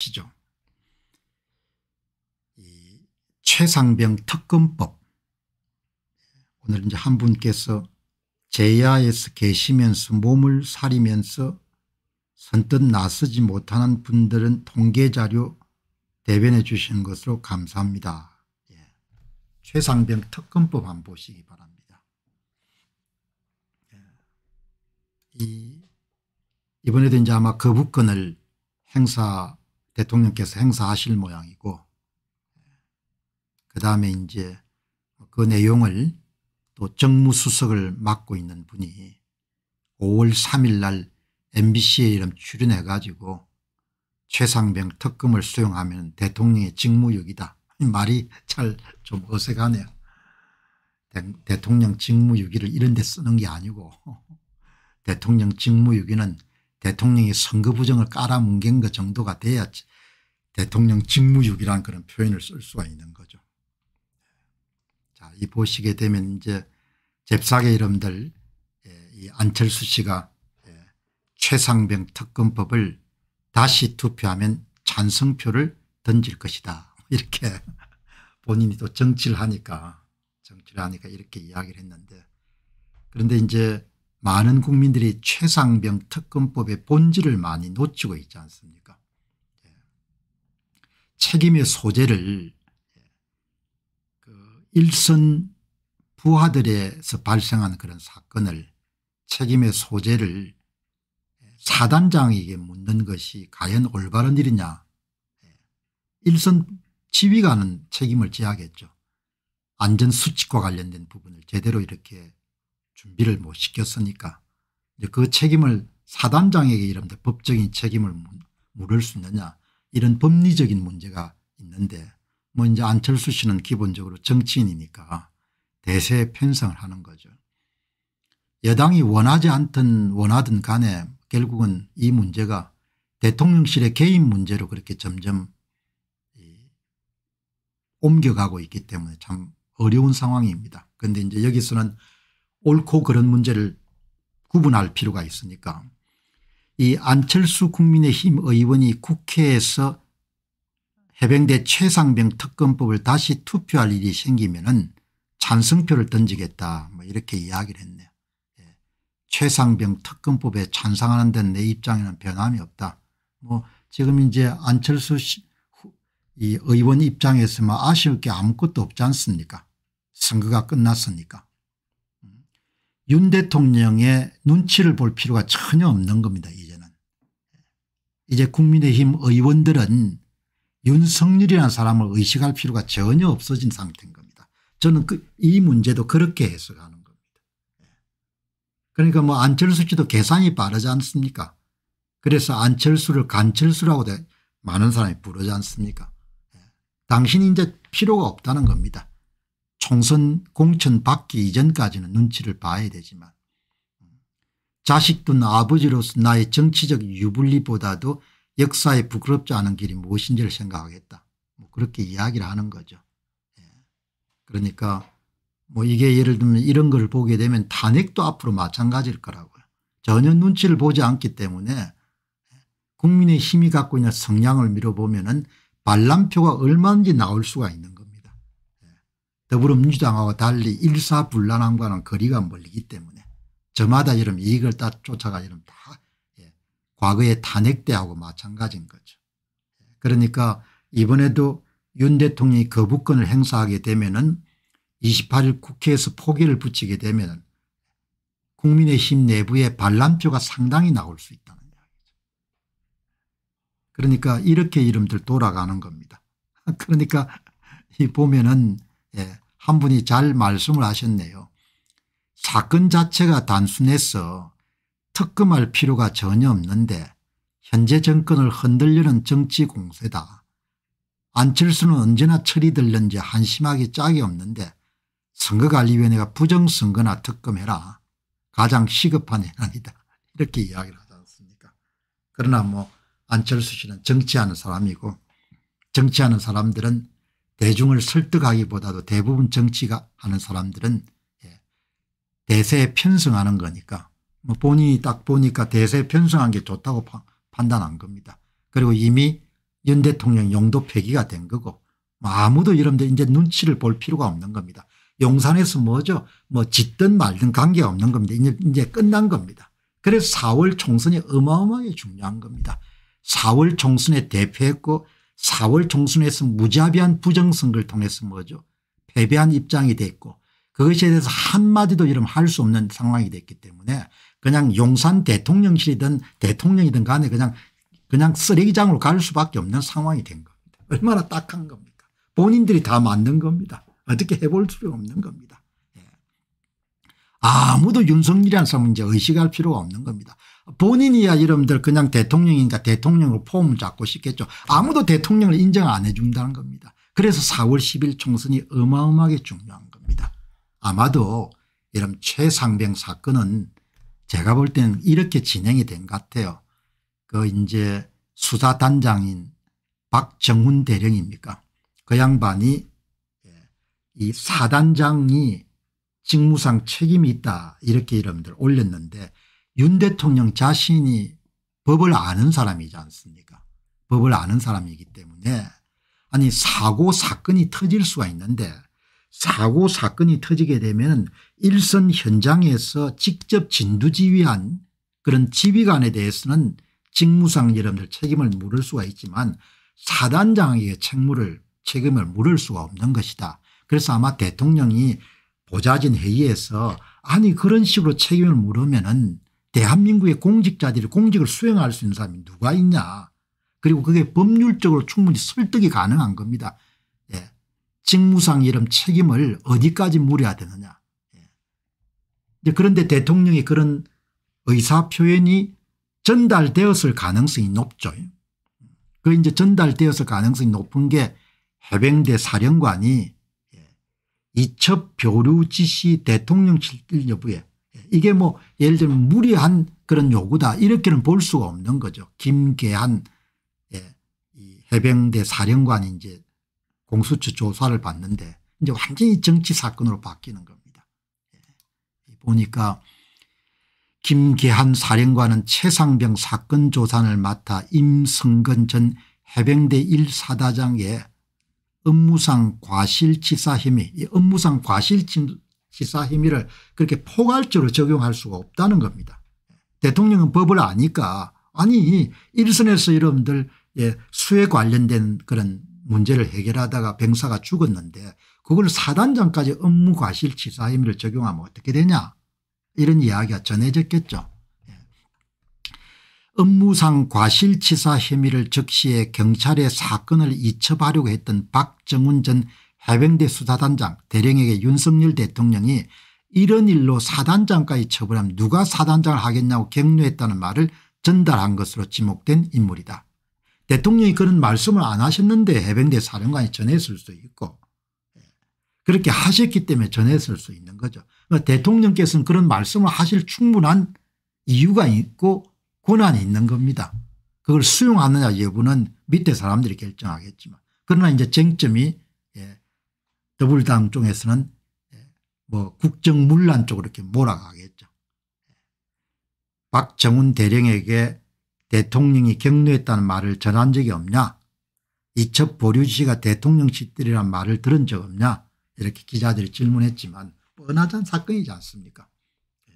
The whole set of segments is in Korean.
시죠. 이 최상병 특검법 오늘 이제 한 분께서 제야에서 계시면서 몸을 사리면서 선뜻 나서지 못하는 분들은 통계자료 대변해 주시 것으로 감사합니다. 예. 최상병 특검법 한 보시기 바랍니다. 예. 이 이번에도 이제 아마 거부권을 행사 대통령께서 행사하실 모양이고 그 다음에 이제 그 내용을 또 정무수석을 맡고 있는 분이 5월 3일 날 mbc에 이름 출연해 가지고 최상병 특검을 수용하면 대통령의 직무유기다. 말이 잘 좀 어색하네요. 대, 통령 직무유기를 이런 데 쓰는 게 아니고 대통령 직무유기는 대통령이 선거 부정을 깔아뭉갠 것 정도가 돼야 지 대통령 직무유기라는 그런 표현을 쓸 수가 있는 거죠. 자, 이 보시게 되면 이제 잽싸게 이름들 예, 이 안철수 씨가 예, 최상병 특검법을 다시 투표하면 찬성표를 던질 것이다. 이렇게 본인이 또 정치를 하니까 정치를 하니까 이렇게 이야기를 했는데 그런데 이제 많은 국민들이 최상병 특검법의 본질을 많이 놓치고 있지 않습니까 책임의 소재를 그 일선 부하들에서 발생한 그런 사건을 책임의 소재를 사단장에게 묻는 것이 과연 올바른 일이냐 일선 지휘관은 책임을 지야겠죠. 안전수칙과 관련된 부분을 제대로 이렇게 준비를 못 시켰으니까 그 책임을 사단장에게 이른데 법적인 책임을 물을 수 있느냐 이런 법리적인 문제가 있는데 뭐 이제 안철수 씨는 기본적으로 정치인이니까 대세 편성을 하는 거죠. 여당이 원하지 않든 원하든 간에 결국은 이 문제가 대통령실의 개인 문제로 그렇게 점점 옮겨가고 있기 때문에 참 어려운 상황입니다. 그런데 이제 여기서는 옳고 그런 문제를 구분할 필요가 있으니까 이 안철수 국민의힘 의원이 국회에서 해병대 최상병 특검법을 다시 투표할 일이 생기면 은 찬성표를 던지겠다 뭐 이렇게 이야기를 했네요. 예. 최상병 특검법에 찬성하는 데는 내 입장에는 변함이 없다. 뭐 지금 이제 안철수 시, 후, 이 의원 입장에서만 뭐 아쉬울 게 아무것도 없지 않습니까 선거가 끝났으니까. 음. 윤 대통령의 눈치를 볼 필요가 전혀 없는 겁니다. 이 이제 국민의힘 의원들은 윤석열이라는 사람을 의식할 필요가 전혀 없어진 상태인 겁니다. 저는 그이 문제도 그렇게 해석하는 겁니다. 예. 그러니까 뭐 안철수 씨도 계산이 빠르지 않습니까? 그래서 안철수를 간철수라고 많은 사람이 부르지 않습니까? 예. 당신이 이제 필요가 없다는 겁니다. 총선 공천 받기 이전까지는 눈치를 봐야 되지만 자식둔 아버지로서 나의 정치적 유불리보다도 역사에 부끄럽지 않은 길이 무엇인지를 생각하겠다. 뭐 그렇게 이야기를 하는 거죠. 예. 그러니까 뭐 이게 예를 들면 이런 걸 보게 되면 탄핵도 앞으로 마찬가지일 거라고요. 전혀 눈치를 보지 않기 때문에 국민의 힘이 갖고 있는 성향을 밀어보면 은 반란표가 얼마든지 나올 수가 있는 겁니다. 예. 더불어민주당하고 달리 일사불란함과는 거리가 멀기 때문에. 저마다 이런 이익을 따 쫓아가 이런 다 예. 과거의 탄핵 때하고 마찬가지인 거죠. 그러니까 이번에도 윤 대통령이 거부권을 행사하게 되면은 28일 국회에서 포기를 붙이게 되면은 국민의힘 내부의 반란표가 상당히 나올 수 있다는 이야기죠. 그러니까 이렇게 이름들 돌아가는 겁니다. 그러니까 이 보면은 예, 한 분이 잘 말씀을 하셨네요. 사건 자체가 단순해서 특검할 필요가 전혀 없는데 현재 정권을 흔들려는 정치 공세다. 안철수는 언제나 철이 들는지 한심하기 짝이 없는데 선거관리위원회가 부정선거나 특검해라. 가장 시급한 해난이다. 이렇게 이야기를 하지 않습니까 그러나 뭐 안철수 씨는 정치하는 사람이고 정치하는 사람들은 대중을 설득하기보다도 대부분 정치가 하는 사람들은 대세에 편승하는 거니까 뭐 본인이 딱 보니까 대세에 편승한 게 좋다고 파, 판단한 겁니다. 그리고 이미 연 대통령 용도 폐기가 된 거고 뭐 아무도 이런데 이제 눈치를 볼 필요가 없는 겁니다. 용산에서 뭐죠? 뭐 짓든 말든 관계없는 겁니다. 이제, 이제 끝난 겁니다. 그래서 4월 총선이 어마어마하게 중요한 겁니다. 4월 총선에 대패했고 4월 총선에서 무자비한 부정선거를 통해서 뭐죠? 패배한 입장이 됐고 그것에 대해서 한마디도 이름 할수 없는 상황이 됐기 때문에 그냥 용산 대통령실이든 대통령이든 간에 그냥 그냥 쓰레기장으로 갈 수밖에 없는 상황이 된 겁니다. 얼마나 딱한 겁니까 본인들이 다 만든 겁니다. 어떻게 해볼 필요 없는 겁니다. 예. 아무도 윤석열이라는 사람은 이제 의식할 필요가 없는 겁니다. 본인이야 여러분들 그냥 대통령이니까 대통령으로 폼을 잡고 싶겠죠. 아무도 대통령을 인정 안 해준다는 겁니다. 그래서 4월 10일 총선이 어마어마하게 중요합니다. 아마도 이런 최상병 사건은 제가 볼 때는 이렇게 진행이 된 것 같아요. 그 이제 수사단장인 박정훈 대령입니까 그 양반이 예, 이 사단장이 직무상 책임이 있다 이렇게 이름들 올렸는데 윤 대통령 자신이 법을 아는 사람이지 않습니까 법을 아는 사람이기 때문에 아니 사고 사건이 터질 수가 있는데 사고 사건이 터지게 되면 일선 현장에서 직접 진두지휘한 그런 지휘관에 대해서는 직무상 여러분들 책임을 물을 수가 있지만 사단장에게 책무를 책임을 물을 수가 없는 것이다. 그래서 아마 대통령이 보좌진 회의에서 아니 그런 식으로 책임을 물으면 은 대한민국의 공직자들이 공직을 수행할 수 있는 사람이 누가 있냐 그리고 그게 법률적으로 충분히 설득이 가능한 겁니다. 직무상 이런 책임을 어디까지 물어야 되느냐. 예. 그런데 대통령이 그런 의사 표현이 전달되었을 가능성이 높죠. 그 이제 전달되었을 가능성이 높은 게 해병대 사령관이 예, 이첩 교류 지시 대통령 실질 여부에 예, 이게 뭐 예를 들면 무리한 그런 요구다 이렇게는 볼 수가 없는 거죠. 김계한 해병대 사령관이 이제 공수처 조사를 받는데 이제 완전히 정치 사건으로 바뀌는 겁니다. 예. 보니까 김계한 사령관은 최상병 사건 조산을 맡아 임성근 전 해병대 1사다장의 업무상 과실치사 혐의 이 업무상 과실치사 혐의를 그렇게 포괄적으로 적용할 수가 없다는 겁니다. 예. 대통령은 법을 아니까 아니 일선에서 여러분들 예, 수에 관련된 그런 문제를 해결하다가 병사가 죽었는데 그걸 사단장까지 업무 과실 치사 혐의를 적용하면 어떻게 되냐 이런 이야기가 전해졌겠죠. 예. 업무상 과실치사 혐의를 적시해 경찰에 사건을 이첩하려고 했던 박정훈 전 해병대 수사단장 대령에게 윤석열 대통령이 이런 일로 사단장까지 처벌하면 누가 사단장을 하겠냐고 격려했다는 말을 전달한 것으로 지목된 인물이다. 대통령이 그런 말씀을 안 하셨는데 해병대 사령관이 전했을 수 있고 예, 그렇게 하셨기 때문에 전했을 수 있는 거죠. 그러니까 대통령께서는 그런 말씀을 하실 충분한 이유가 있고 권한이 있는 겁니다. 그걸 수용하느냐 여부는 밑에 사람들이 결정하겠지만 그러나 이제 쟁점이 예, 더블당 쪽에서는 예, 뭐 국정문란 쪽으로 이렇게 몰아가겠죠. 예. 박정훈 대령에게 대통령이 격려했다는 말을 전한 적이 없냐 이첩 보류 지시가 대통령 짓들이란 말을 들은 적 없냐 이렇게 기자들이 질문했지만 뻔하던 사건이지 않습니까 예.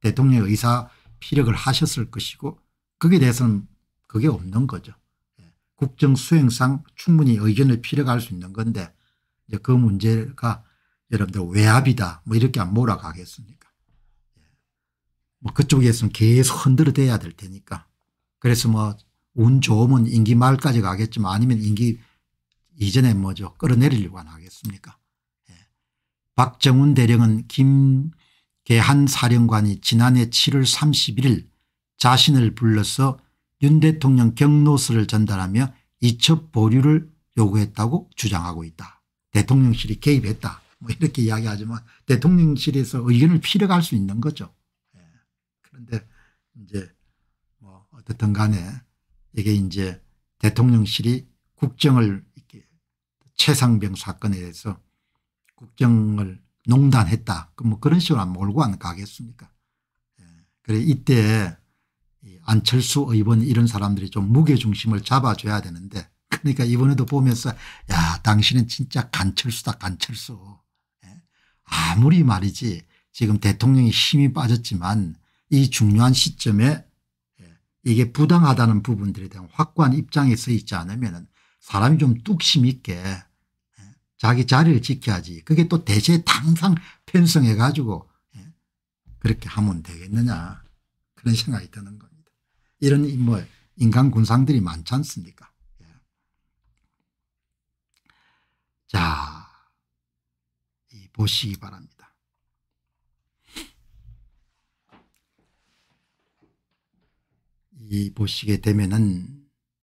대통령 의사 피력을 하셨을 것이고 거기 대해서는 그게 없는 거죠. 예. 국정 수행상 충분히 의견을 피력할 수 있는 건데 이제 그 문제가 여러분들 외압이다 뭐 이렇게 안 몰아가겠습니까. 예. 뭐 그쪽에서는 계속 흔들어대야 될 테니까 그래서 뭐 운 좋으면 임기 말까지 가겠지만 아니면 임기 이전에 뭐죠 끌어내리려고 안 하겠습니까 예. 박정훈 대령은 김계한 사령관이 지난해 7월 31일 자신을 불러서 윤 대통령 경로스를 전달하며 이첩 보류를 요구했다고 주장하고 있다. 대통령실이 개입했다. 뭐 이렇게 이야기하지만 대통령실에서 의견을 피력할 수 있는 거죠. 예. 그런데 이제 어떻든 간에 이게 이제 대통령실이 국정을 이렇게 최상병 사건에 대해서 국정을 농단했다. 뭐 그런 식으로 안 몰고 안 가겠습니까. 예. 그래 이때 안철수 의원 이런 사람들이 좀 무게중심을 잡아줘야 되는데 그러니까 이번에도 보면서 야 당신은 진짜 간철수다 간철수. 예. 아무리 말이지 지금 대통령이 힘이 빠졌지만 이 중요한 시점에 이게 부당하다는 부분들에 대한 확고한 입장에 서 있지 않으면 사람이 좀 뚝심 있게 예, 자기 자리를 지켜야지 그게 또대체 당상 편성해 가지고 예, 그렇게 하면 되겠느냐 그런 생각이 드는 겁니다. 이런 뭐 인간 군상들이 많지 않습니까 예. 자 보시기 바랍니다. 이 보시게 되면은